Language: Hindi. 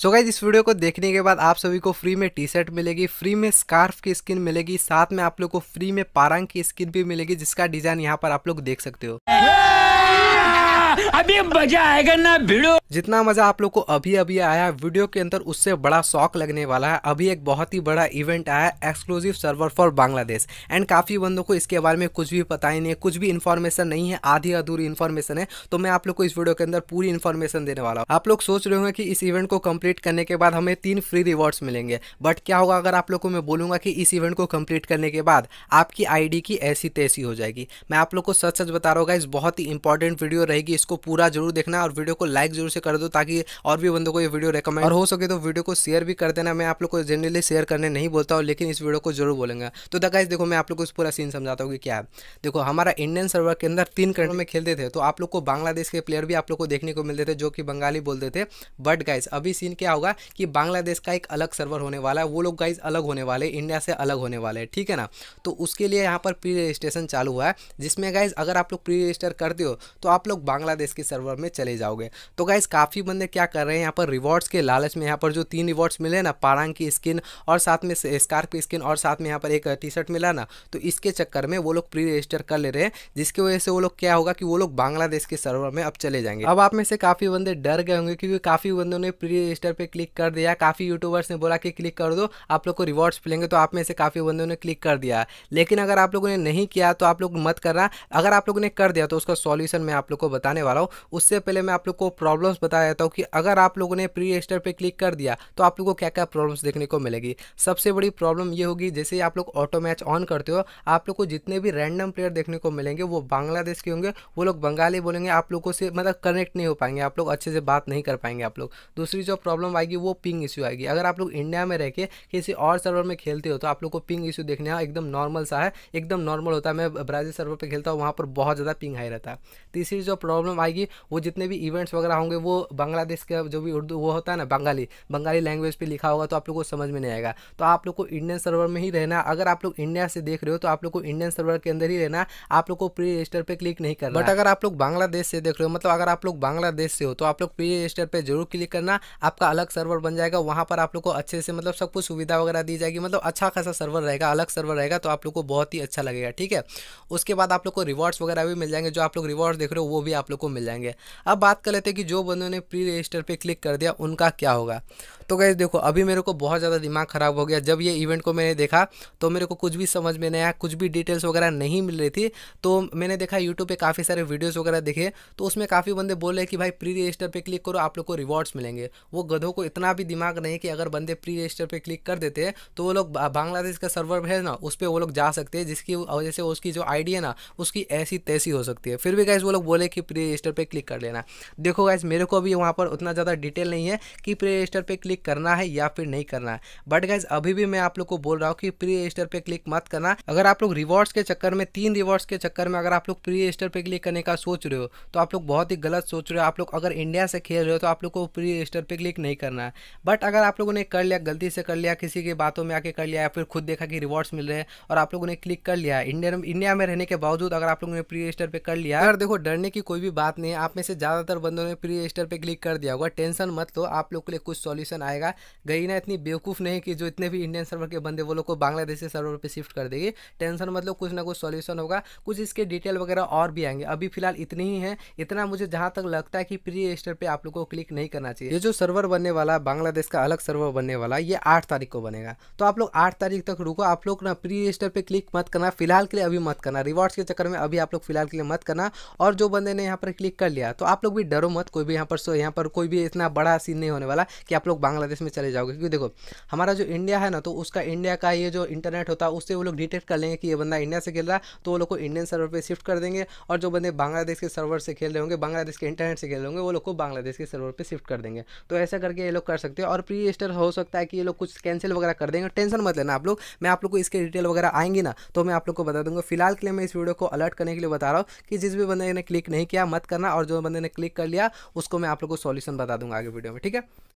सो गाइज इस वीडियो को देखने के बाद आप सभी को फ्री में टी शर्ट मिलेगी फ्री में स्कार्फ की स्किन मिलेगी साथ में आप लोग को फ्री में पारंग की स्किन भी मिलेगी जिसका डिजाइन यहाँ पर आप लोग देख सकते हो अभी मजा आएगा ना भिड़ो जितना मजा आप लोग को अभी अभी आया वीडियो के अंदर उससे बड़ा शौक लगने वाला है अभी एक बहुत ही बड़ा इवेंट आया exclusive server for Bangladesh and काफी बंदों को इसके बारे में कुछ भी पता ही नहीं है कुछ भी इन्फॉर्मेशन नहीं है आधी अधूरी इन्फॉर्मेशन है तो मैं आप लोग को इस वीडियो के अंदर पूरी इन्फॉर्मेशन देने वाला हूँ आप लोग सोच रहे होंगे कि इस इवेंट को कंप्लीट करने के बाद हमें तीन फ्री रिवॉर्ड्स मिलेंगे बट क्या होगा अगर आप लोग को मैं बोलूंगा कि इस इवेंट को कंप्लीट करने के बाद आपकी आईडी की ऐसी तैसी हो जाएगी मैं आप लोग को सच सच बता रहा हूँ इस बहुत ही इंपॉर्टेंट वीडियो रहेगी इसको इसको पूरा जरूर देखना और वीडियो को लाइक जरूर से कर दो ताकि और भी बंदों को ये वीडियो रिकमेंड और हो सके तो वीडियो को शेयर भी कर देना मैं आप लोग को जनरली शेयर करने नहीं बोलता हूँ लेकिन इस वीडियो को जरूर बोलेंगे तो दगाइज देखो मैं आप लोग को इस पूरा सीन समझाता हूँ कि क्या देखो हमारा इंडियन सर्वर के अंदर तीन कंट्रो में खेलते थे तो आप लोग को बांग्लादेश के प्लेयर भी आप लोग को देखने को मिलते थे जो कि बंगाली बोलते थे बट गाइज अभी सीन क्या होगा कि बांग्लादेश का एक अलग सर्वर होने वाला है वो लोग गाइज अलग होने वाले इंडिया से अलग होने वाले ठीक है ना तो उसके लिए यहाँ पर प्री रजिस्ट्रेशन चालू हुआ है जिसमें गाइज अगर आप लोग प्री रजिस्टर करते हो तो आप लोग बांग्ला बांग्लादेश के सर्वर में चले जाओगे तो गाइज काफ़ी बंदे क्या कर रहे हैं यहाँ पर रिवॉर्ड्स के लालच में यहाँ पर जो तीन रिवॉर्ड्स मिले ना पारांग की स्किन और साथ में स्कार्प की स्किन और साथ में यहाँ पर एक टी शर्ट मिला ना तो इसके चक्कर में वो लोग प्री रजिस्टर कर ले रहे हैं जिसकी वजह से वो लोग क्या होगा कि वो लोग बांग्लादेश के सर्वर में अब चले जाएंगे अब आप में से काफ़ी बंदे डर गए होंगे क्योंकि काफ़ी बंदों ने प्री रजिस्टर पर क्लिक कर दिया काफ़ी यूट्यूबर्स ने बोला कि क्लिक कर दो आप लोग को रिवॉर्ड्स मिलेंगे तो आप में से काफ़ी बंदों ने क्लिक कर दिया लेकिन अगर आप लोगों ने नहीं किया तो आप लोग मत करना अगर आप लोगों ने कर दिया तो उसका सॉल्यूशन मैं आप लोग को बताने बताने वाला हूँ उससे पहले मैं आप लोग को प्रॉब्लम्स बता देता हूँ कि अगर आप लोगों ने प्री रजिस्टर पर क्लिक कर दिया तो आप लोग को क्या क्या प्रॉब्लम्स देखने को मिलेगी सबसे बड़ी प्रॉब्लम ये होगी जैसे ही आप लोग ऑटो मैच ऑन करते हो आप लोग को जितने भी रैंडम प्लेयर देखने को मिलेंगे वो बांग्लादेश के होंगे वो लोग बंगाली बोलेंगे आप लोगों से मतलब कनेक्ट नहीं हो पाएंगे आप लोग अच्छे से बात नहीं कर पाएंगे आप लोग दूसरी जो प्रॉब्लम आएगी वो पिंग इश्यू आएगी अगर आप लोग इंडिया में रह के किसी और सर्वर में खेलते हो तो आप लोग को पिंग इशू देखने एकदम नॉर्मल सा है एकदम नॉर्मल होता है मैं ब्राज़ील सर्वर पर खेलता हूँ वहाँ पर बहुत ज़्यादा पिंग हाई रहता है तीसरी जो प्रॉब्लम प्रॉब्लम आएगी वो जितने भी इवेंट्स वगैरह होंगे वो बांग्लादेश का जो भी उर्दू वो होता है ना बंगाली बंगाली लैंग्वेज पर लिखा होगा तो आप लोग को समझ में नहीं आएगा तो आप लोग को इंडियन सर्वर में ही रहना अगर आप लोग इंडिया से देख रहे हो तो आप लोग को इंडियन सर्वर के अंदर ही रहना आप लोग को प्री रजिस्टर पर क्लिक नहीं करना बट अगर आप लोग बांग्लादेश से देख रहे हो मतलब अगर आप लोग बांग्लादेश से हो तो आप लोग प्री रजिस्टर पर जरूर क्लिक करना आपका अलग सर्वर बन जाएगा वहाँ पर आप लोग को अच्छे से मतलब सब कुछ सुविधा वगैरह दी जाएगी मतलब अच्छा खासा सर्वर रहेगा अलग सर्वर रहेगा तो आप लोग को बहुत ही अच्छा लगेगा ठीक है उसके बाद आप लोग को रिवॉर्ड्स वगैरह भी मिल जाएंगे जो आप लोग रिवॉर्ड्स देख रहे हो वो भी आप लोग को मिल जाएंगे अब बात कर लेते हैं कि जो बंदों ने प्री रजिस्टर पे क्लिक कर दिया उनका क्या होगा तो गैस देखो अभी मेरे को बहुत ज़्यादा दिमाग ख़राब हो गया जब ये इवेंट को मैंने देखा तो मेरे को कुछ भी समझ में नहीं आया कुछ भी डिटेल्स वगैरह नहीं मिल रही थी तो मैंने देखा यूट्यूब पर काफ़ी सारे वीडियोज़ वगैरह देखे तो उसमें काफ़ी बंदे बोल रहे कि भाई प्री रजिस्टर पर क्लिक करो आप लोग को रिवॉर्ड्स मिलेंगे वो गधों को इतना भी दिमाग नहीं कि अगर बंदे प्री रजिस्टर पर क्लिक कर देते तो वो लोग बांग्लादेश का सर्वर है ना उस पर वो लोग जा सकते हैं जिसकी वजह से उसकी जो आईडी है ना उसकी ऐसी तैसी हो सकती है फिर भी गैस वो लोग बोले कि प्री प्ले स्टोर पर क्लिक कर लेना देखो गाइज मेरे को अभी वहाँ पर उतना ज़्यादा डिटेल नहीं है कि प्ले स्टोर पर क्लिक करना है या फिर नहीं करना है बट गाइज अभी भी मैं आप लोग को बोल रहा हूँ कि प्री रजिस्टर पर क्लिक मत करना अगर आप लोग रिवॉर्ड्स के चक्कर में तीन रिवॉर्ड्स के चक्कर में अगर आप लोग प्री रजिस्टर पर क्लिक करने का सोच रहे हो तो आप लोग बहुत ही गलत सोच रहे हो आप लोग अगर इंडिया से खेल रहे हो तो आप लोग को प्री रजिस्टर पर क्लिक नहीं करना है बट अगर आप लोगों ने कर लिया गलती से कर लिया किसी की बातों में आके कर लिया या फिर खुद देखा कि रिवॉर्ड्स मिल रहे हैं और आप लोगों ने क्लिक कर लिया इंडिया में रहने के बावजूद अगर आप लोगों ने प्री रजिस्टर पर कर लिया अगर देखो डरने की कोई भी बात नहीं है आप में से ज़्यादातर बंदों ने प्री रजिस्टर पर क्लिक कर दिया होगा टेंशन मत लो आप लोग के लिए कुछ सॉल्यूशन आएगा गई ना इतनी बेवकूफ़ नहीं कि जो इतने भी इंडियन सर्वर के बंदे वो लोग को बांग्लादेशी सर्वर पर शिफ्ट कर देगी टेंशन मत लो कुछ ना कुछ सॉल्यूशन होगा कुछ इसके डिटेल वगैरह और भी आएंगे अभी फिलहाल इतनी ही है इतना मुझे जहाँ तक लगता है कि प्री रजिस्टर पर आप लोग को क्लिक नहीं करना चाहिए ये जो सर्वर बनने वाला बांग्लादेश का अलग सर्वर बनने वाला ये आठ तारीख को बनेगा तो आप लोग आठ तारीख तक रुको आप लोग ना प्री रजिस्टर पर क्लिक मत करना फिलहाल के लिए अभी मत करना रिवॉर्ड्स के चक्कर में अभी आप लोग फिलहाल के लिए मत करना और जो बंदे ने यहाँ पर पर क्लिक कर लिया तो आप लोग भी डरो मत कोई भी यहाँ पर सो यहाँ पर कोई भी इतना बड़ा सीन नहीं होने वाला कि आप लोग बांग्लादेश में चले जाओगे क्योंकि देखो हमारा जो इंडिया है ना तो उसका इंडिया का ये जो इंटरनेट होता है उससे वो लोग डिटेक्ट कर लेंगे कि ये बंदा इंडिया से खेल रहा है तो वो लोग को इंडियन सर्वर पर शिफ्ट कर देंगे और जो बंदे बांग्लादेश के सर्वर से खेल रहे होंगे बांग्लादेश के इंटरनेट से खेल रहे होंगे वो लोग को बांग्लादेश के सर्वर पर शिफ्ट कर देंगे तो ऐसा करके ये लोग कर सकते हैं और प्री रजिस्टर हो सकता है कि ये लोग कुछ कैंसिल वगैरह कर देंगे टेंशन मत लेना आप लोग मैं आप लोग को इसके डिटेल वगैरह आएंगी ना तो मैं आप लोग को बता दूंगा फिलहाल के लिए मैं इस वीडियो को अलर्ट करने के लिए बता रहा हूँ कि जिस भी बंदे ने क्लिक नहीं किया मत मत करना और जो बंदे ने क्लिक कर लिया उसको मैं आप लोग को सॉल्यूशन बता दूंगा आगे वीडियो में ठीक है